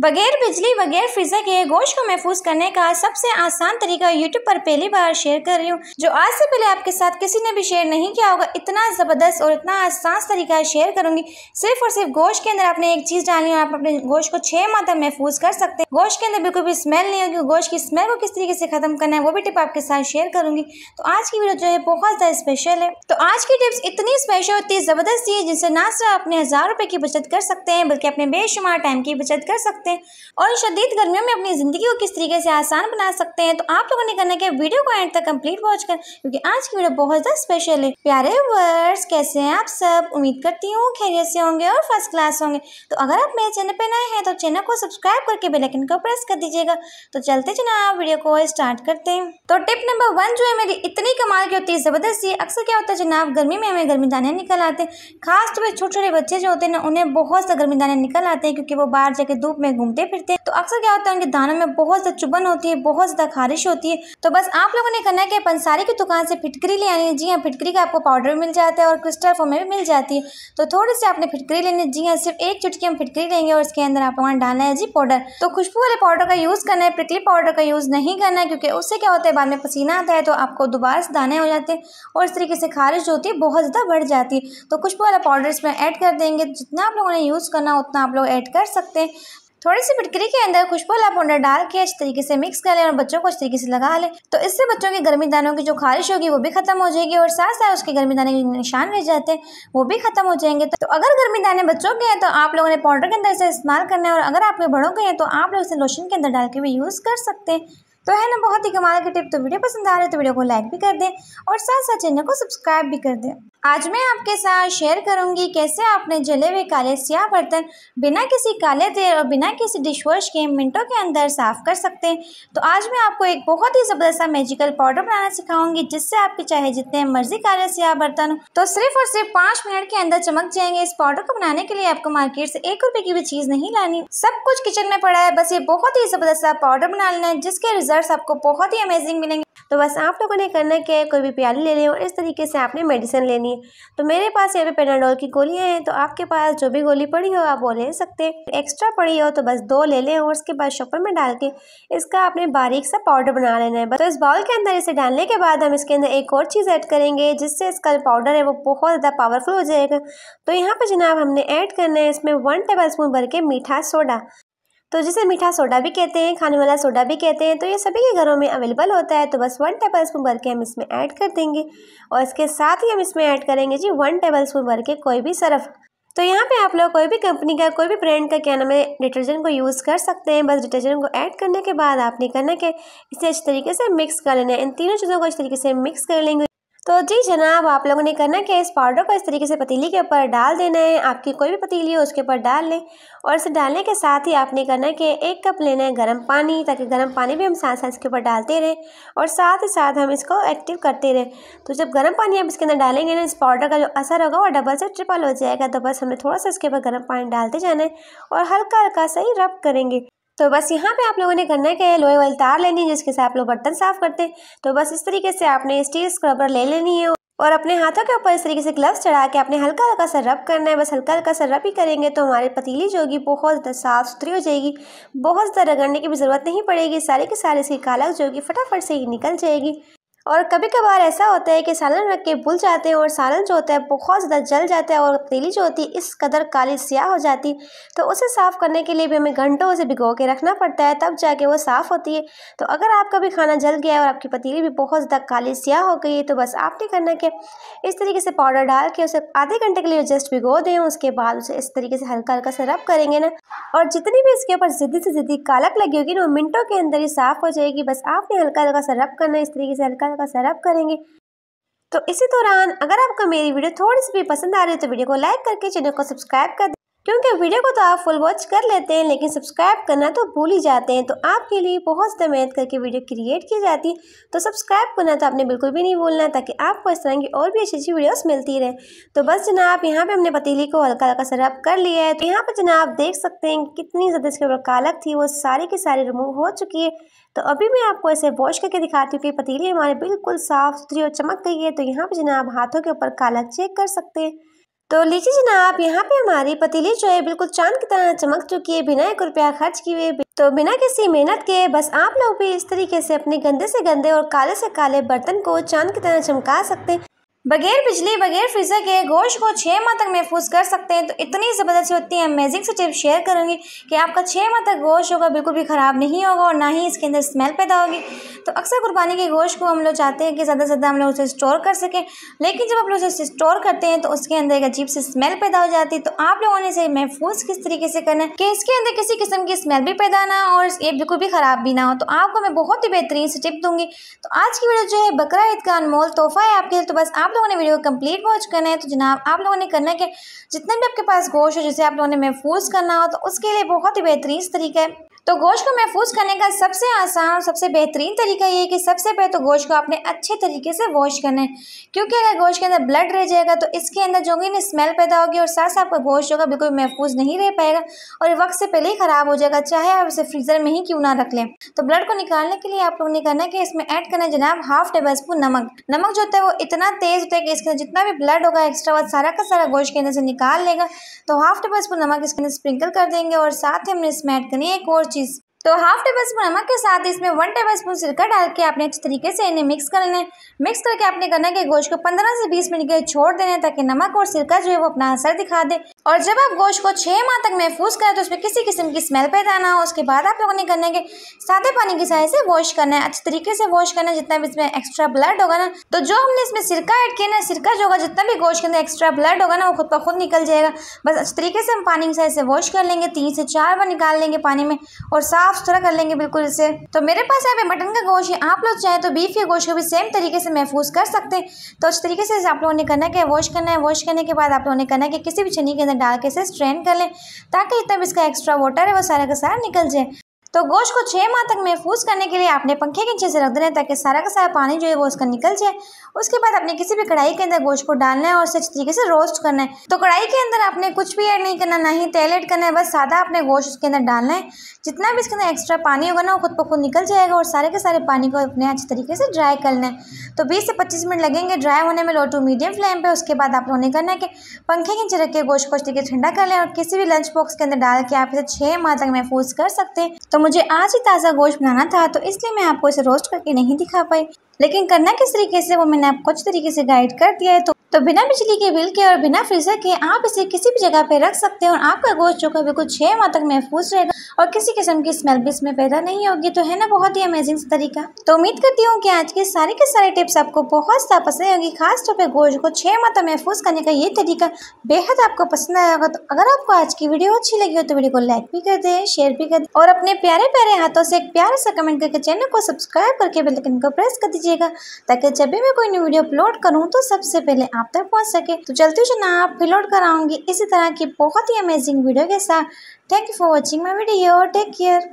बगैर बिजली बगैर फ्रीजर के गोश्त को महफूज करने का सबसे आसान तरीका यूट्यूब पर पहली बार शेयर कर रही हूँ जो आज से पहले आपके साथ किसी ने भी शेयर नहीं किया होगा इतना ज़बरदस्त और इतना आसान तरीका शेयर करूंगी सिर्फ और सिर्फ गोश्त के अंदर आपने एक चीज़ डालनी है आप अपने गोश्त को छः माह तक महफूज कर सकते हैं गोश्त के अंदर बिल्कुल भी स्मेल नहीं होगी गोश्त की स्मेल को किस तरीके से ख़त्म करना है वो भी टिप आपके साथ शेयर करूंगी तो आज की वीडियो जो है बहुत ज़्यादा स्पेशल है तो आज की टिप्स इतनी स्पेशल इतनी ज़बरदस्त है जिससे ना सिर्फ अपने हज़ार रुपये की बचत कर सकते हैं बल्कि अपने बेशुमार टाइम की बचत कर सकते हैं सकते हैं और इन शदीद गर्मियों में अपनी ज़िंदगी को किस तरीके से आसान बना सकते हैं तो आप लोगों ने करना क्या वीडियो को एंड तक कम्प्लीट वॉच कर क्योंकि आज की वीडियो बहुत ज़्यादा स्पेशल है प्यारे वर्ड्स कैसे हैं आप सब उम्मीद करती हूँ खैरियत से होंगे और फर्स्ट क्लास होंगे तो अगर आप मेरे चैनल पर नए हैं तो चैनल को सब्सक्राइब करके बेलाइकन को प्रेस कर दीजिएगा तो चलते आप वीडियो को स्टार्ट करते हैं तो टिप नंबर वन जो है मेरी इतनी कमाल की होती है ज़बरदस्त ये अक्सर क्या होता है जनाब गर्मी में हमें गर्मी दाने निकल आते हैं खास तौर तो पर छोटे छोटे बच्चे जो होते हैं ना उन्हें बहुत सा गर्मी दाने निकल आते हैं क्योंकि वो बाहर जाके धूप में घूमते फिरते तो अक्सर क्या होता है उनके दानों में बहुत ज़्यादा चुबन होती है बहुत ज़्यादा खारिश होती है तो बस आप लोगों ने करना है कि पंसारी की दुकान से फिटकरी ले आनी है जी हाँ फिटकरी का आपको पाउडर भी मिल जाता है और क्रिस्टल फॉर्म में भी मिल जाती है तो थोड़ी सी आपने फिटकरी लेनी है जी हाँ सिर्फ एक चुटकी हम फिटकरी लेंगे और इसके अंदर आप लोगों ने डालना है जी पाउडर तो खुशबू वाले पाउडर का यूज़ करना है प्रिकली पाउडर का यूज़ नहीं करना है क्योंकि उससे क्या होता है बाद में पसीना आता है तो आपको दोबारा से दाने हो जाते हैं और इस तरीके से खारिश होती है बहुत ज़्यादा बढ़ जाती है तो खुशबू वाला पाउडर इसमें ऐड कर देंगे जितना आप लोगों ने यूज़ करना उतना आप लोग ऐड कर सकते हैं थोड़ी सी फिटकरी के अंदर खुशबूला पाउडर डाल के अच्छे तरीके से मिक्स कर लें और बच्चों को अच्छे तरीके से लगा लें तो इससे बच्चों के गर्मी दानों की जो खारिश होगी वो भी खत्म हो जाएगी और साथ साथ उसके गर्मी दाने के निशान रह जाते हैं वो भी खत्म हो जाएंगे तो अगर गर्मी दाने बच्चों के हैं तो आप लोगों ने पाउडर के अंदर इसे इस्तेमाल करना है और अगर आपके बड़ों के हैं तो आप लोग इसे लोशन के अंदर डाल के भी यूज़ कर सकते हैं तो है ना बहुत ही कमाल की टिप तो वीडियो पसंद आ रही है तो वीडियो को लाइक भी कर दें और साथ साथ चैनल को सब्सक्राइब भी कर दें आज मैं आपके साथ शेयर करूंगी कैसे आपने जले हुए काले सिया बर्तन बिना किसी काले तेल और बिना किसी डिशवॉश के मिनटों के अंदर साफ़ कर सकते हैं तो आज मैं आपको एक बहुत ही ज़बरदस्त मैजिकल पाउडर बनाना सिखाऊंगी जिससे आपके चाहे जितने मर्जी काले सिया बर्तन तो सिर्फ और सिर्फ पाँच मिनट के अंदर चमक जाएंगे इस पाउडर को बनाने के लिए आपको मार्केट से एक रुपये की भी चीज़ नहीं लानी सब कुछ किचन में पड़ा है बस ये बहुत ही ज़बरदस्त पाउडर बना लेना है जिसके रिजल्ट आपको बहुत ही अमेजिंग मिलेंगे तो बस आप लोगों ने करना क्या है कोई भी प्याली ले लें और इस तरीके से आपने मेडिसिन लेनी है तो मेरे पास यहाँ पे पेनाडोल की गोलियाँ हैं तो आपके पास जो भी गोली पड़ी हो आप वो ले सकते हैं एक्स्ट्रा पड़ी हो तो बस दो ले लें और उसके बाद शॉपर में डाल के इसका आपने बारीक सा पाउडर बना लेना है तो इस बाउल के अंदर इसे डालने के बाद हम इसके अंदर एक और चीज़ ऐड करेंगे जिससे इसका जो पाउडर है वो बहुत ज़्यादा पावरफुल हो जाएगा तो यहाँ पर जनाब हमने ऐड करना है इसमें वन टेबल स्पून भर के मीठा सोडा तो जिसे मीठा सोडा भी कहते हैं खाने वाला सोडा भी कहते हैं तो ये सभी के घरों में अवेलेबल होता है तो बस वन टेबल स्पून भर के हम इसमें ऐड कर देंगे और इसके साथ ही हम इसमें ऐड करेंगे जी वन टेबल स्पून भर के कोई भी सर्फ तो यहाँ पे आप लोग कोई भी कंपनी का कोई भी ब्रांड का क्या नाम है डिटर्जेंट को यूज़ कर सकते हैं बस डिटर्जेंट को ऐड करने के बाद आपने करना कि इसे अच्छे तरीके से मिक्स कर लेना है इन तीनों चीज़ों को अच्छे तरीके से मिक्स कर लेंगे तो जी जनाब आप लोगों ने करना क्या इस पाउडर को इस तरीके से पतीली के ऊपर डाल देना है आपकी कोई भी पतीली हो उसके ऊपर डाल लें और इसे डालने के साथ ही आपने करना कि एक कप लेना है गर्म पानी ताकि गर्म पानी भी हम साथ साथ इसके ऊपर डालते रहें और साथ ही साथ हम इसको एक्टिव करते रहें तो जब गर्म पानी आप इसके अंदर डालेंगे ना इस पाउडर का जो असर होगा वो डबल से ट्रिपल हो जाएगा तो बस हमें थोड़ा सा इसके ऊपर गर्म पानी डालते जाना है और हल्का हल्का सा ही रब करेंगे तो बस यहाँ पे आप लोगों ने गन्ने के लोहे वाली तार लेनी है जिसके से आप लोग बर्तन साफ करते हैं तो बस इस तरीके से आपने स्टील स्क्रबर ले लेनी है और अपने हाथों के ऊपर इस तरीके से ग्लव्स चढ़ा के आपने हल्का हल्का सा रब करना है बस हल्का हल्का सा रब ही करेंगे तो हमारी पतीली जो होगी बहुत ज़्यादा साफ सुथरी हो जाएगी बहुत ज़्यादा रगड़ने की भी ज़रूरत नहीं पड़ेगी सारे के सारे इसकी कालक जो होगी फटाफट से ही निकल जाएगी और कभी कभार ऐसा होता है कि सालन रख के भूल जाते हैं और सालन जो होता है बहुत ज़्यादा जल जाता है और तेली जो होती है इस कदर काली स्याह हो जाती तो उसे साफ़ करने के लिए भी हमें घंटों उसे भिगो के रखना पड़ता है तब जाके वो साफ़ होती है तो अगर आपका भी खाना जल गया है और आपकी पतीली भी बहुत ज़्यादा काली स्याह हो गई है तो बस आपने करना कि इस तरीके से पाउडर डाल के उसे आधे घंटे के लिए जस्ट भिगो दें उसके बाद उसे इस तरीके से हल्का हल्का से रब करेंगे ना और जितनी भी इसके ऊपर ज़िद्दी से ज़िद्दी कालक लगी होगी ना वो मिनटों के अंदर ही साफ़ हो जाएगी बस आपने हल्का हल्का सा रब करना इस तरीके से हल्का का सरअप करेंगे तो इसी दौरान अगर आपको मेरी वीडियो थोड़ी सी भी पसंद आ रही है तो वीडियो को लाइक करके चैनल को सब्सक्राइब कर दें क्योंकि वीडियो को तो आप फुल वॉच कर लेते हैं लेकिन सब्सक्राइब करना तो भूल ही जाते हैं तो आपके लिए बहुत ज़्यादा मेहनत करके वीडियो क्रिएट की जाती है तो सब्सक्राइब करना तो आपने बिल्कुल भी नहीं भूलना ताकि आपको इस तरह की और भी अच्छी अच्छी वीडियोस मिलती रहे तो बस जनाब यहाँ पे हमने पतीली को हल्का हल्का सरअप कर लिया है तो यहाँ पर जनाब देख सकते हैं कितनी ज़्यादा इसके ऊपर कालक थी वो सारी की सारी रिमूव हो चुकी है तो अभी मैं आपको ऐसे वॉश करके दिखाती हूँ कि पतीली हमारे बिल्कुल साफ़ सुथरी और चमक गई है तो यहाँ पर आप हाथों के ऊपर काला चेक कर सकते हैं तो लीजिए जनाब यहाँ पे हमारी पतीली जो है बिल्कुल चांद की तरह चमक चुकी है बिना एक रुपया खर्च किए तो बिना किसी मेहनत के बस आप लोग भी इस तरीके से अपने गंदे से गंदे और काले से काले बर्तन को चांद की तरह चमका सकते हैं बगैर बिजली बगैर फ्रीजर के गोश्त को छः माह तक महफूज कर सकते हैं तो इतनी ज़बरदस्त होती है अमेजिंग से टिप शेयर करूँगी कि आपका छः माह तक गोश्त होगा बिल्कुल भी ख़राब नहीं होगा और ना ही इसके अंदर स्मेल पैदा होगी तो अक्सर कुर्बानी के गोश्त को हम लोग चाहते हैं कि ज़्यादा से ज़्यादा हम लोग उसे स्टोर कर सकें लेकिन जब आप लोग उसे स्टोर करते हैं तो उसके अंदर एक अजीब सी स्मेल पैदा हो जाती है तो आप लोगों ने इसे महफूज किस तरीके से करना है कि इसके अंदर किसी किस्म की स्मेल भी पैदा ना हो और ये बिल्कुल भी ख़राब भी ना हो तो आपको मैं बहुत ही बेहतरीन से टिप दूँगी तो आज की वीडियो जो है बकरा ईद का अनमोल तोहफ़ा है आपके लिए तो बस आप लोगों ने वीडियो कंप्लीट वॉच करना है तो जनाब आप लोगों ने करना है कि जितने भी आपके पास गोश्त हो जैसे आप लोगों ने महफूज करना हो तो उसके लिए बहुत ही बेहतरीन तरीका है तो गोश्त को महफूज करने का सबसे आसान और सबसे बेहतरीन तरीका ये है कि सबसे पहले तो गोश्त को आपने अच्छे तरीके से वॉश करना है क्योंकि अगर गोश्त के अंदर ब्लड रह जाएगा तो इसके अंदर जो होगी ना स्मेल पैदा होगी और साथ साथ आपका गोश्त होगा बिल्कुल महफूज नहीं रह पाएगा और वक्त से पहले ही ख़राब हो जाएगा चाहे आप इसे फ्रीज़र में ही क्यों ना रख लें तो ब्लड को निकालने के लिए आप लोगों ने करना है कि इसमें ऐड करना है जनाब हाफ टेबल स्पून नमक नमक जो होता है वो इतना तेज़ होता है कि इसके अंदर जितना भी ब्लड होगा एक्स्ट्रा वह सारा का सारा गोश्त के अंदर से निकाल लेगा तो हाफ टेबल स्पून नमक इसके अंदर स्प्रिंकल कर देंगे और साथ ही हमने इसमें ऐड करनी है एक और is तो हाफ टेबल स्पून नमक के साथ इसमें वन टेबल स्पून सिरका डाल के आपने अच्छे तरीके से इन्हें मिक्स कर लेना है मिक्स करके आपने करना के गोश्त को 15 से 20 मिनट के लिए छोड़ देना है ताकि नमक और सिरका जो है वो अपना असर दिखा दे और जब आप गोश्त को छह माह तक महफूज करें तो उसमें किसी किस्म की स्मेल पैदा ना हो उसके बाद आप लोगों ने करना के सादे पानी की सहाय से वॉश करना है अच्छे तरीके से वॉश करना है जितना भी इसमें एक्स्ट्रा ब्लड होगा ना तो जो हमने इसमें सिरका ऐड किया ना सिरका जो होगा जितना भी गोश्त के अंदर एक्स्ट्रा ब्लड होगा ना वो खुद ब खुद निकल जाएगा बस अच्छे तरीके से हम पानी की सहाय से वॉश कर लेंगे तीन से चार बार निकाल लेंगे पानी में और साफ साफ सुथरा कर लेंगे बिल्कुल इसे तो मेरे पास यहाँ पे मटन का गोश्त है आप लोग चाहे तो बीफ के गोश्त को भी सेम तरीके से महफूज कर सकते हैं तो उस तरीके से आप लोगों ने करना है वॉश करना है वॉश करने के बाद आप लोगों ने करना है कि किसी भी छनी के अंदर डाल के इसे स्ट्रेन कर लें ताकि इतना इसका एक्स्ट्रा वाटर है वो सारा का सारा निकल जाए तो गोश्त को छः माह तक महफूज करने के लिए आपने पंखे के नीचे से रख देना है ताकि सारा का सारा पानी जो है वो उसका निकल जाए उसके बाद आपने किसी भी कढ़ाई के अंदर गोश्त को डालना है और उसे अच्छे तरीके से रोस्ट करना है तो कढ़ाई के अंदर आपने कुछ भी ऐड नहीं करना ना ही तेल ऐड करना है बस सादा आपने गोश्त उसके अंदर डालना है जितना भी इसके अंदर एक्स्ट्रा पानी होगा ना वो खुद पर खुद निकल जाएगा और सारे के सारे पानी को अपने अच्छे तरीके से ड्राई करना है तो बीस से पच्चीस मिनट लगेंगे ड्राई होने में लो टू मीडियम फ्लेम पर उसके बाद लोगों उन्हें करना है कि पंखे के नीचे रख के गोश्त को अच्छे तरीके से ठंडा कर लें और किसी भी लंच बॉक्स के अंदर डाल के आप इसे छः माह तक महफूज कर सकते हैं तो तो मुझे आज ही ताज़ा गोश्त बनाना था तो इसलिए मैं आपको इसे रोस्ट करके नहीं दिखा पाई लेकिन करना किस तरीके से वो मैंने आपको अच्छे तरीके से गाइड कर दिया है तो तो बिना बिजली के बिल के और बिना फ्रीजर के आप इसे किसी भी जगह पे रख सकते हैं और आपका गोश्त जो का बिल्कुल छः माह तक महफूज रहेगा और किसी किस्म की स्मेल भी इसमें पैदा नहीं होगी तो है ना बहुत ही अमेजिंग तरीका तो उम्मीद करती हूँ कि आज के सारे के सारे टिप्स आपको बहुत सा पसंद होगी खास तौर पर गोश्त को छः माह तक महफूज करने का ये तरीका बेहद आपको पसंद आया तो अगर आपको आज की वीडियो अच्छी लगी हो तो वीडियो को लाइक भी कर दें शेयर भी कर दें और अपने प्यारे प्यारे हाथों से एक प्यारा सा कमेंट करके चैनल को सब्सक्राइब करके बेलकन को प्रेस कर दीजिएगा ताकि जब भी मैं कोई न्यू वीडियो अपलोड करूँ तो सबसे पहले आप तक पहुंच सके तो चलते से ना आप अपलोड कराऊंगी इसी तरह की बहुत ही अमेजिंग वीडियो के साथ thank you for watching my video take care